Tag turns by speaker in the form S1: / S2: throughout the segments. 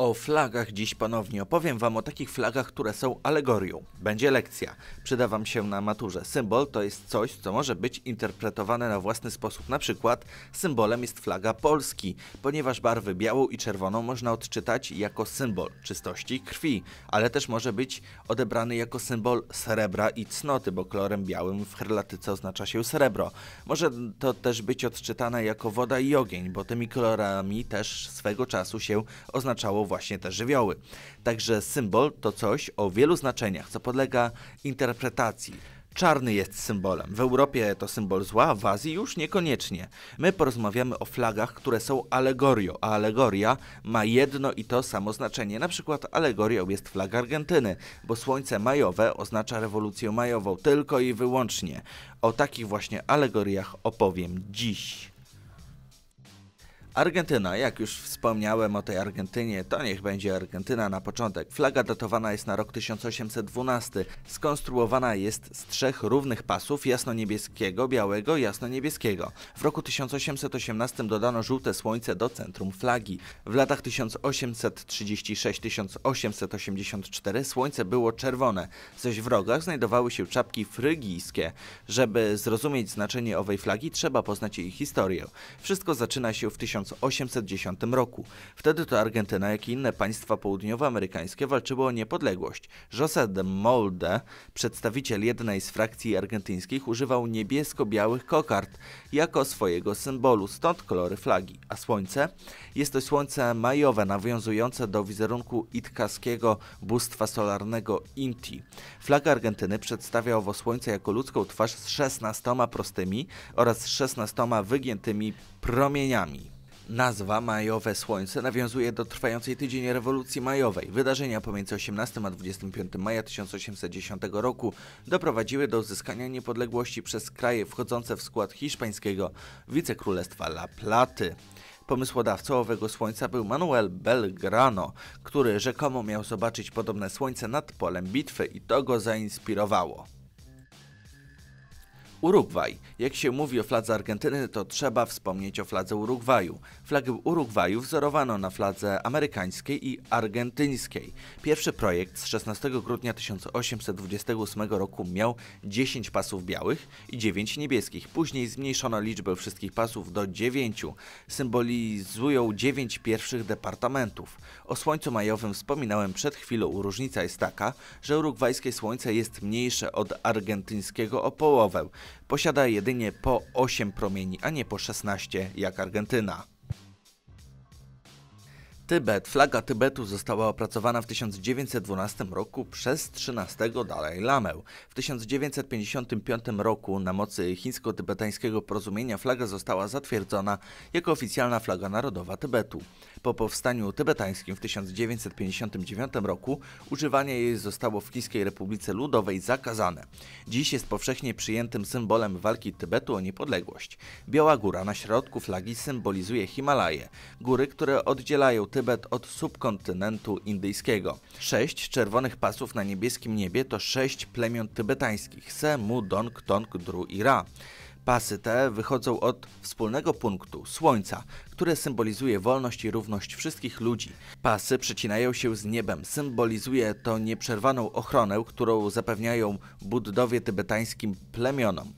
S1: o flagach dziś ponownie. Opowiem Wam o takich flagach, które są alegorią. Będzie lekcja. Przyda Wam się na maturze. Symbol to jest coś, co może być interpretowane na własny sposób. Na przykład symbolem jest flaga Polski, ponieważ barwy białą i czerwoną można odczytać jako symbol czystości krwi, ale też może być odebrany jako symbol srebra i cnoty, bo kolorem białym w herlatyce oznacza się srebro. Może to też być odczytane jako woda i ogień, bo tymi kolorami też swego czasu się oznaczało właśnie te żywioły. Także symbol to coś o wielu znaczeniach, co podlega interpretacji. Czarny jest symbolem. W Europie to symbol zła, w Azji już niekoniecznie. My porozmawiamy o flagach, które są alegorią, a alegoria ma jedno i to samo znaczenie. Na przykład alegorią jest flaga Argentyny, bo słońce majowe oznacza rewolucję majową tylko i wyłącznie. O takich właśnie alegoriach opowiem dziś. Argentyna, jak już wspomniałem o tej Argentynie, to niech będzie Argentyna na początek. Flaga datowana jest na rok 1812. Skonstruowana jest z trzech równych pasów jasno-niebieskiego, białego i jasno-niebieskiego. W roku 1818 dodano żółte słońce do centrum flagi. W latach 1836-1884 słońce było czerwone, zaś w rogach znajdowały się czapki frygijskie. Żeby zrozumieć znaczenie owej flagi, trzeba poznać jej historię. Wszystko zaczyna się w 1800 1810 roku. Wtedy to Argentyna, jak i inne państwa południowoamerykańskie walczyły o niepodległość. José de Molde, przedstawiciel jednej z frakcji argentyńskich, używał niebiesko-białych kokard jako swojego symbolu, stąd kolory flagi. A słońce? Jest to słońce majowe, nawiązujące do wizerunku itkaskiego bóstwa solarnego Inti. Flaga Argentyny przedstawia owo słońce jako ludzką twarz z 16 prostymi oraz 16 wygiętymi promieniami. Nazwa Majowe Słońce nawiązuje do trwającej tydzień rewolucji majowej. Wydarzenia pomiędzy 18 a 25 maja 1810 roku doprowadziły do uzyskania niepodległości przez kraje wchodzące w skład hiszpańskiego wicekrólestwa La Platy. Pomysłodawcą owego słońca był Manuel Belgrano, który rzekomo miał zobaczyć podobne słońce nad polem bitwy i to go zainspirowało. Urugwaj. Jak się mówi o fladze Argentyny, to trzeba wspomnieć o fladze Urugwaju. Flagę Urugwaju wzorowano na fladze amerykańskiej i argentyńskiej. Pierwszy projekt z 16 grudnia 1828 roku miał 10 pasów białych i 9 niebieskich. Później zmniejszono liczbę wszystkich pasów do 9. Symbolizują 9 pierwszych departamentów. O słońcu majowym wspominałem przed chwilą. Różnica jest taka, że urugwajskie słońce jest mniejsze od argentyńskiego o połowę posiada jedynie po 8 promieni, a nie po 16 jak Argentyna. Tybet. Flaga Tybetu została opracowana w 1912 roku przez XIII Dalai Lamę. W 1955 roku na mocy chińsko-tybetańskiego porozumienia flaga została zatwierdzona jako oficjalna flaga narodowa Tybetu. Po powstaniu tybetańskim w 1959 roku używanie jej zostało w Chińskiej Republice Ludowej zakazane. Dziś jest powszechnie przyjętym symbolem walki Tybetu o niepodległość. Biała góra na środku flagi symbolizuje Himalaje, góry, które oddzielają Tybet Tybet od subkontynentu indyjskiego. Sześć czerwonych pasów na niebieskim niebie to sześć plemion tybetańskich Se, Mu, Dong, Tong, Dru i Ra. Pasy te wychodzą od wspólnego punktu Słońca, które symbolizuje wolność i równość wszystkich ludzi. Pasy przecinają się z niebem. Symbolizuje to nieprzerwaną ochronę, którą zapewniają buddowie tybetańskim plemionom.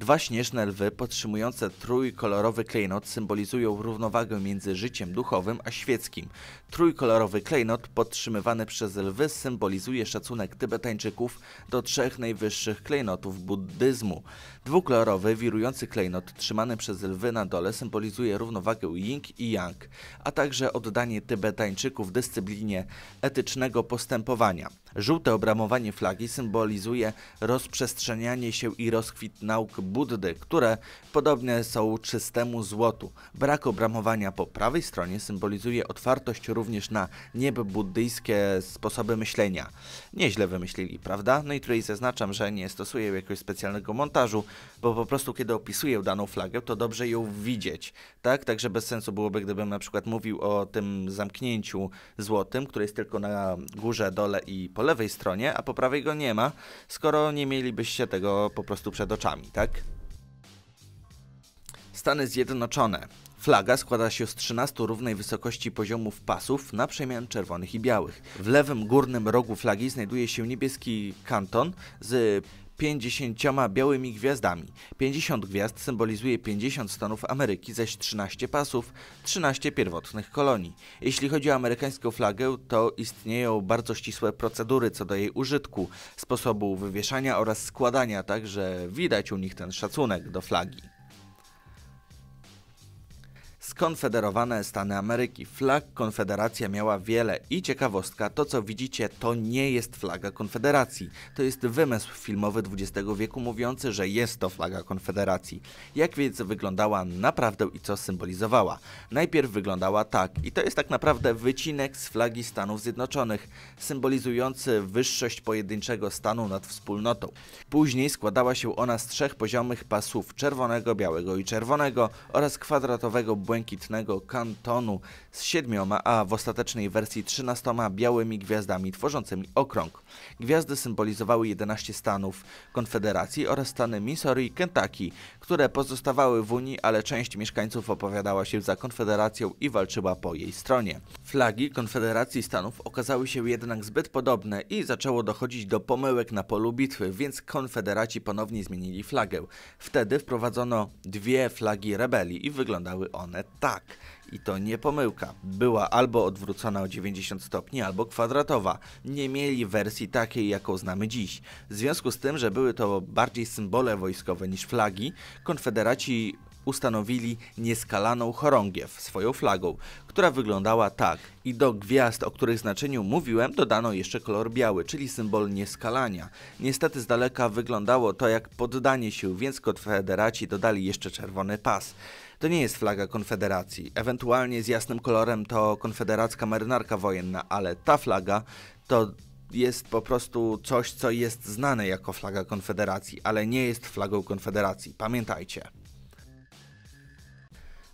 S1: Dwa śnieżne lwy podtrzymujące trójkolorowy klejnot symbolizują równowagę między życiem duchowym a świeckim. Trójkolorowy klejnot podtrzymywany przez lwy symbolizuje szacunek Tybetańczyków do trzech najwyższych klejnotów buddyzmu. Dwukolorowy, wirujący klejnot trzymany przez lwy na dole symbolizuje równowagę ying i yang, a także oddanie Tybetańczyków dyscyplinie etycznego postępowania. Żółte obramowanie flagi symbolizuje rozprzestrzenianie się i rozkwit nauk Buddy, które podobne są czystemu złotu. Brak obramowania po prawej stronie symbolizuje otwartość również na niebuddyjskie sposoby myślenia. Nieźle wymyślili, prawda? No i tutaj zaznaczam, że nie stosuję jakiegoś specjalnego montażu, bo po prostu kiedy opisuję daną flagę, to dobrze ją widzieć, tak? Także bez sensu byłoby, gdybym na przykład mówił o tym zamknięciu złotym, które jest tylko na górze, dole i po lewej stronie, a po prawej go nie ma, skoro nie mielibyście tego po prostu przed oczami, tak? Stany Zjednoczone. Flaga składa się z 13 równej wysokości poziomów pasów na przemian czerwonych i białych. W lewym górnym rogu flagi znajduje się niebieski kanton z 50 białymi gwiazdami. 50 gwiazd symbolizuje 50 stanów Ameryki, zaś 13 pasów, 13 pierwotnych kolonii. Jeśli chodzi o amerykańską flagę, to istnieją bardzo ścisłe procedury co do jej użytku, sposobu wywieszania oraz składania, tak że widać u nich ten szacunek do flagi skonfederowane Stany Ameryki. Flag Konfederacja miała wiele i ciekawostka, to co widzicie to nie jest flaga Konfederacji. To jest wymysł filmowy XX wieku mówiący, że jest to flaga Konfederacji. Jak więc wyglądała naprawdę i co symbolizowała? Najpierw wyglądała tak i to jest tak naprawdę wycinek z flagi Stanów Zjednoczonych, symbolizujący wyższość pojedynczego stanu nad wspólnotą. Później składała się ona z trzech poziomych pasów czerwonego, białego i czerwonego oraz kwadratowego błękitnego Błękitnego Kantonu z siedmioma, a w ostatecznej wersji trzynastoma białymi gwiazdami tworzącymi okrąg. Gwiazdy symbolizowały 11 stanów Konfederacji oraz stany Missouri i Kentucky, które pozostawały w Unii, ale część mieszkańców opowiadała się za Konfederacją i walczyła po jej stronie. Flagi Konfederacji Stanów okazały się jednak zbyt podobne i zaczęło dochodzić do pomyłek na polu bitwy, więc konfederaci ponownie zmienili flagę. Wtedy wprowadzono dwie flagi rebelii i wyglądały one tak. I to nie pomyłka. Była albo odwrócona o 90 stopni, albo kwadratowa. Nie mieli wersji takiej, jaką znamy dziś. W związku z tym, że były to bardziej symbole wojskowe niż flagi, konfederaci ustanowili nieskalaną chorągiew swoją flagą, która wyglądała tak. I do gwiazd, o których znaczeniu mówiłem, dodano jeszcze kolor biały, czyli symbol nieskalania. Niestety z daleka wyglądało to jak poddanie się, więc konfederaci dodali jeszcze czerwony pas. To nie jest flaga Konfederacji. Ewentualnie z jasnym kolorem to konfederacka marynarka wojenna, ale ta flaga to jest po prostu coś, co jest znane jako flaga Konfederacji, ale nie jest flagą Konfederacji. Pamiętajcie.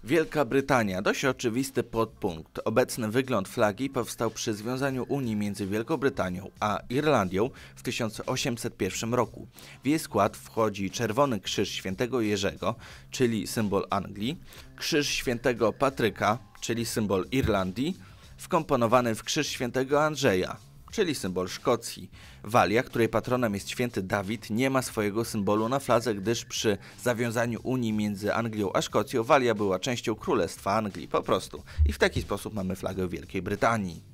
S1: Wielka Brytania. Dość oczywisty podpunkt. Obecny wygląd flagi powstał przy związaniu Unii między Wielką Brytanią a Irlandią w 1801 roku. W jej skład wchodzi Czerwony Krzyż Świętego Jerzego, czyli symbol Anglii, Krzyż Świętego Patryka, czyli symbol Irlandii, wkomponowany w Krzyż Świętego Andrzeja, czyli symbol Szkocji. Walia, której patronem jest święty Dawid, nie ma swojego symbolu na fladze, gdyż przy zawiązaniu Unii między Anglią a Szkocją Walia była częścią Królestwa Anglii, po prostu. I w taki sposób mamy flagę Wielkiej Brytanii.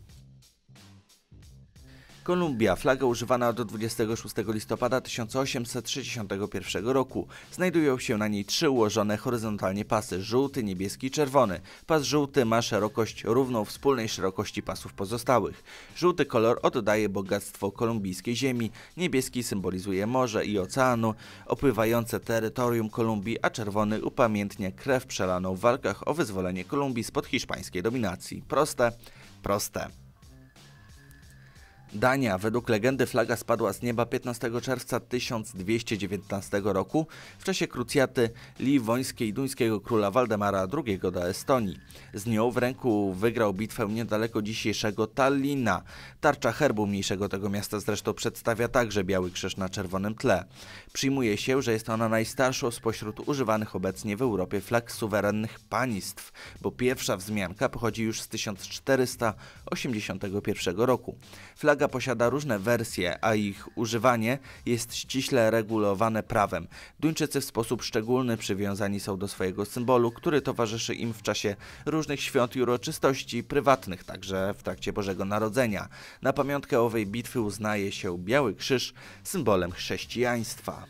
S1: Kolumbia, flaga używana do 26 listopada 1861 roku. Znajdują się na niej trzy ułożone horyzontalnie pasy, żółty, niebieski i czerwony. Pas żółty ma szerokość równą wspólnej szerokości pasów pozostałych. Żółty kolor oddaje bogactwo kolumbijskiej ziemi, niebieski symbolizuje morze i oceanu opływające terytorium Kolumbii, a czerwony upamiętnia krew przelaną w walkach o wyzwolenie Kolumbii spod hiszpańskiej dominacji. Proste, proste. Dania. Według legendy flaga spadła z nieba 15 czerwca 1219 roku w czasie krucjaty liwońskiej duńskiego króla Waldemara II do Estonii. Z nią w ręku wygrał bitwę niedaleko dzisiejszego Tallina. Tarcza herbu mniejszego tego miasta zresztą przedstawia także biały krzyż na czerwonym tle. Przyjmuje się, że jest ona najstarszą spośród używanych obecnie w Europie flag suwerennych państw, bo pierwsza wzmianka pochodzi już z 1481 roku. Flag posiada różne wersje, a ich używanie jest ściśle regulowane prawem. Duńczycy w sposób szczególny przywiązani są do swojego symbolu, który towarzyszy im w czasie różnych świąt i uroczystości prywatnych, także w trakcie Bożego Narodzenia. Na pamiątkę owej bitwy uznaje się biały krzyż symbolem chrześcijaństwa.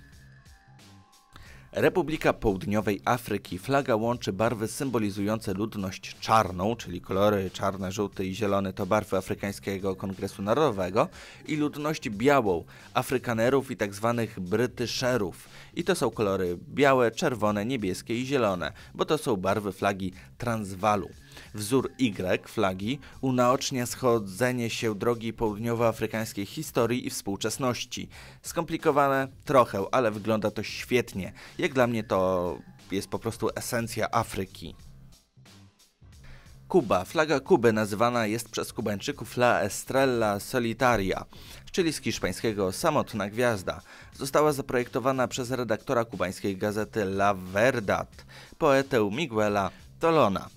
S1: Republika Południowej Afryki. Flaga łączy barwy symbolizujące ludność czarną, czyli kolory czarne, żółty i zielony to barwy Afrykańskiego Kongresu Narodowego i ludność białą, Afrykanerów i tzw. Tak Brytyszerów. I to są kolory białe, czerwone, niebieskie i zielone, bo to są barwy flagi Transwalu. Wzór Y flagi unaocznia schodzenie się drogi południowoafrykańskiej historii i współczesności. Skomplikowane trochę, ale wygląda to świetnie. Jak dla mnie to jest po prostu esencja Afryki. Kuba. Flaga Kuby nazywana jest przez Kubańczyków La Estrella Solitaria, czyli z hiszpańskiego samotna gwiazda. Została zaprojektowana przez redaktora kubańskiej gazety La Verdad, poetę Miguela Tolona.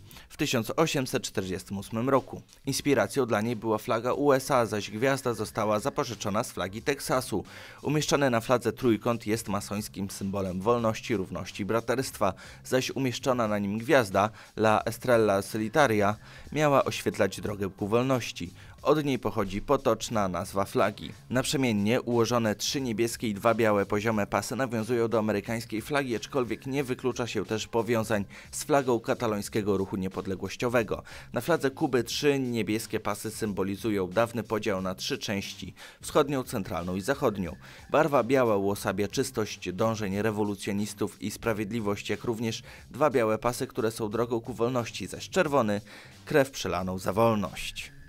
S1: 1848 roku. Inspiracją dla niej była flaga USA, zaś gwiazda została zapożyczona z flagi Teksasu. Umieszczony na fladze trójkąt jest masońskim symbolem wolności, równości i braterstwa, zaś umieszczona na nim gwiazda, La Estrella Solitaria, miała oświetlać drogę ku wolności. Od niej pochodzi potoczna nazwa flagi. Naprzemiennie ułożone trzy niebieskie i dwa białe poziome pasy nawiązują do amerykańskiej flagi, aczkolwiek nie wyklucza się też powiązań z flagą katalońskiego ruchu niepodległościowego. Na fladze Kuby trzy niebieskie pasy symbolizują dawny podział na trzy części – wschodnią, centralną i zachodnią. Barwa biała uosabia czystość dążeń rewolucjonistów i sprawiedliwość, jak również dwa białe pasy, które są drogą ku wolności, zaś czerwony – krew przelaną za wolność.